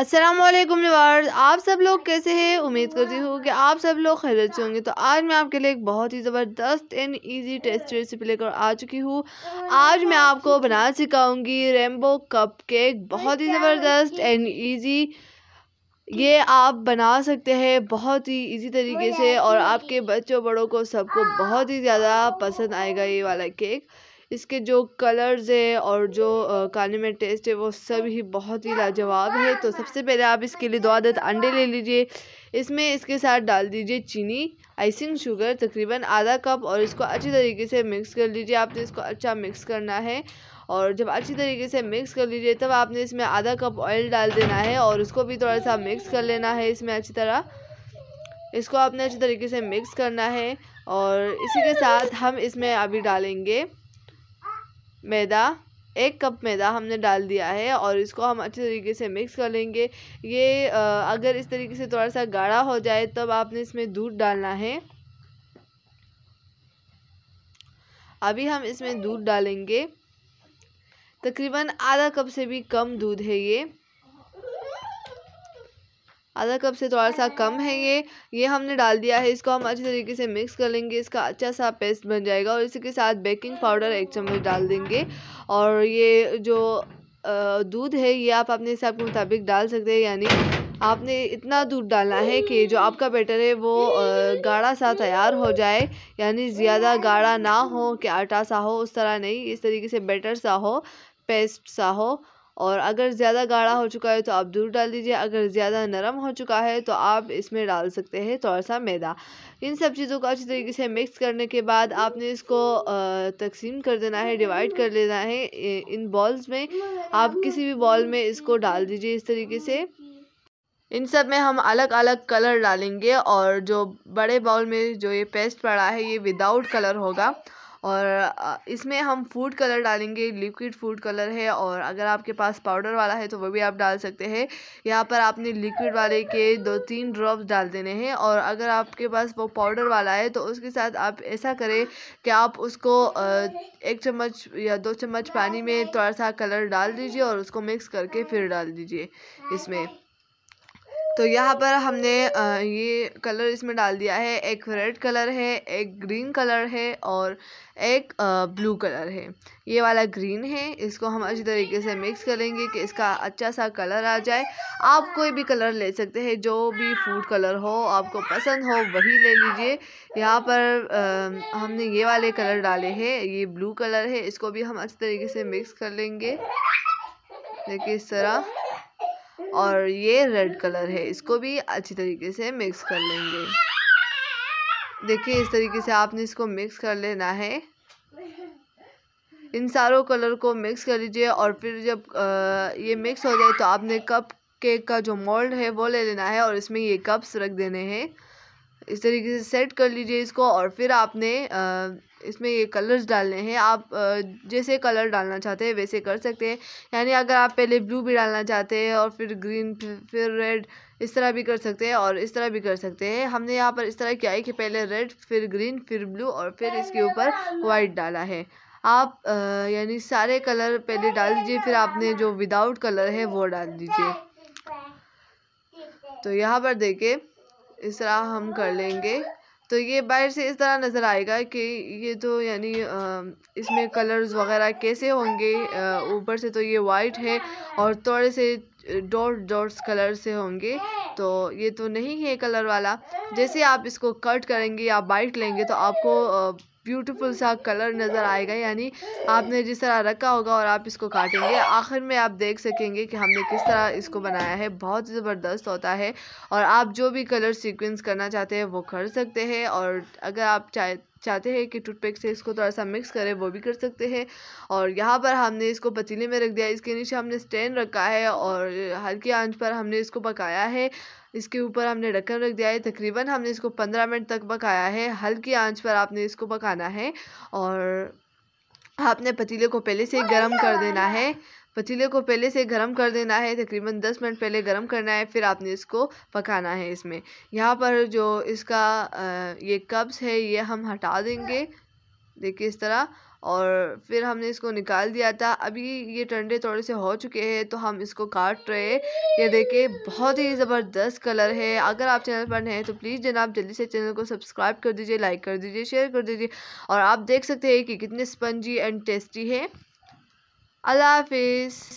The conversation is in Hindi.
असलम व्यवर्स आप सब लोग कैसे हैं उम्मीद करती हूँ कि आप सब लोग खैरियत से होंगे तो आज मैं आपके लिए एक बहुत ही ज़बरदस्त एंड इजी टेस्ट रेसिपी लेकर आ चुकी हूँ आज मैं आपको बनाना सिखाऊंगी रेमबो कप केक बहुत ही ज़बरदस्त एंड इजी ये आप बना सकते हैं बहुत ही इजी तरीके से और आपके बच्चों बड़ों को सबको बहुत ही ज़्यादा पसंद आएगा ये वाला केक इसके जो कलर्स है और जो खाने में टेस्ट है वो सब ही बहुत ही लाजवाब है तो सबसे पहले आप इसके लिए दो आदत अंडे ले लीजिए इसमें इसके साथ डाल दीजिए चीनी आइसिंग शुगर तकरीबन आधा कप और इसको अच्छी तरीके से मिक्स कर लीजिए आपने इसको अच्छा मिक्स करना है और जब अच्छी तरीके से मिक्स कर लीजिए तब आपने इसमें आधा कप ऑयल डाल देना है और उसको भी थोड़ा सा मिक्स कर लेना है इसमें अच्छी तरह इसको आपने अच्छी तरीके से मिक्स करना है और इसी के साथ हम इसमें अभी डालेंगे मैदा एक कप मैदा हमने डाल दिया है और इसको हम अच्छे तरीके से मिक्स कर लेंगे ये अगर इस तरीके से थोड़ा सा गाढ़ा हो जाए तब आपने इसमें दूध डालना है अभी हम इसमें दूध डालेंगे तकरीबन आधा कप से भी कम दूध है ये आधा कप से थोड़ा सा कम है ये ये हमने डाल दिया है इसको हम अच्छे तरीके से मिक्स कर लेंगे इसका अच्छा सा पेस्ट बन जाएगा और इसी के साथ बेकिंग पाउडर एक चम्मच डाल देंगे और ये जो दूध है ये आप अपने हिसाब के मुताबिक डाल सकते हैं यानी आपने इतना दूध डालना है कि जो आपका बैटर है वो गाढ़ा सा तैयार हो जाए यानी ज़्यादा गाढ़ा ना हो कि आटा सा हो उस तरह नहीं इस तरीके से बैटर सा हो पेस्ट सा हो और अगर ज़्यादा गाढ़ा हो चुका है तो आप दूध डाल दीजिए अगर ज़्यादा नरम हो चुका है तो आप इसमें डाल सकते हैं थोड़ा सा मैदा इन सब चीज़ों को अच्छी तरीके से मिक्स करने के बाद आपने इसको तकसीम कर देना है डिवाइड कर लेना है इन बॉल्स में आप किसी भी बॉल में इसको डाल दीजिए इस तरीके से इन सब में हम अलग अलग कलर डालेंगे और जो बड़े बाउल में जो ये पेस्ट पड़ा है ये विदाउट कलर होगा और इसमें हम फूड कलर डालेंगे लिक्विड फूड कलर है और अगर आपके पास पाउडर वाला है तो वो भी आप डाल सकते हैं यहाँ पर आपने लिक्विड वाले के दो तीन ड्रॉप्स डाल देने हैं और अगर आपके पास वो पाउडर वाला है तो उसके साथ आप ऐसा करें कि आप उसको एक चम्मच या दो चम्मच पानी में थोड़ा सा कलर डाल दीजिए और उसको मिक्स करके फिर डाल दीजिए इसमें तो यहाँ पर हमने ये कलर इसमें डाल दिया है एक रेड कलर है एक ग्रीन कलर है और एक ब्लू कलर है ये वाला ग्रीन है इसको हम अच्छी तरीके से मिक्स करेंगे कि इसका अच्छा सा कलर आ जाए आप कोई भी कलर ले सकते हैं जो भी फूड कलर हो आपको पसंद हो वही ले लीजिए यहाँ पर आ, हमने ये वाले कलर डाले हैं ये ब्लू कलर है इसको भी हम अच्छी तरीके से मिक्स कर लेंगे देखिए इस तरह और ये रेड कलर है इसको भी अच्छी तरीके से मिक्स कर लेंगे देखिए इस तरीके से आपने इसको मिक्स कर लेना है इन सारों कलर को मिक्स कर लीजिए और फिर जब आ, ये मिक्स हो जाए तो आपने कप केक का जो मोल्ड है वो ले लेना है और इसमें ये कप्स रख देने हैं इस तरीके से सेट कर लीजिए इसको और फिर आपने इसमें ये कलर्स डालने हैं आप जैसे कलर डालना चाहते हैं वैसे कर सकते हैं यानी अगर आप पहले ब्लू भी डालना चाहते हैं और फिर ग्रीन फिर रेड इस तरह भी कर सकते हैं और इस तरह भी कर सकते हैं हमने यहाँ पर इस तरह किया है कि पहले रेड फिर ग्रीन फिर ब्लू और फिर इसके ऊपर वाइट डाला है आप यानी सारे कलर पहले डाल दीजिए फिर आपने जो विदाउट कलर है वो डाल दीजिए तो यहाँ पर देखें इस तरह हम कर लेंगे तो ये बाहर से इस तरह नज़र आएगा कि ये तो यानी इसमें कलर्स वगैरह कैसे होंगे ऊपर से तो ये वाइट है और थोड़े से डॉट डॉट्स कलर से होंगे तो ये तो नहीं है कलर वाला जैसे आप इसको कट करेंगे या बाइट लेंगे तो आपको ब्यूटीफुल सा कलर नज़र आएगा यानी आपने जिस तरह रखा होगा और आप इसको काटेंगे आखिर में आप देख सकेंगे कि हमने किस तरह इसको बनाया है बहुत ज़बरदस्त होता है और आप जो भी कलर सीक्वेंस करना चाहते हैं वो कर सकते हैं और अगर आप चाहे चाहते हैं कि टूथपिक से इसको थोड़ा सा मिक्स करें वो भी कर सकते हैं और यहाँ पर हमने इसको पतीले में रख दिया इसके नीचे हमने स्टैंड रखा है और हल्की आंच पर हमने इसको पकाया है इसके ऊपर हमने ढक्कन रख दिया है तकरीबन हमने इसको पंद्रह मिनट तक पकाया है हल्की आंच पर आपने इसको पकाना है और आपने पतीले को पहले से गर्म कर देना है पतीले को पहले से गर्म कर देना है तकरीबन दस मिनट पहले गर्म करना है फिर आपने इसको पकाना है इसमें यहाँ पर जो इसका ये कप्स है ये हम हटा देंगे देखिए इस तरह और फिर हमने इसको निकाल दिया था अभी ये ठंडे थोड़े से हो चुके हैं तो हम इसको काट रहे ये देखिए बहुत ही ज़बरदस्त कलर है अगर आप चैनल पर नए हैं तो प्लीज़ जनाब जल्दी से चैनल को सब्सक्राइब कर दीजिए लाइक कर दीजिए शेयर कर दीजिए और आप देख सकते हैं कि कितने स्पंजी एंड टेस्टी है अल्लाह हाफिज़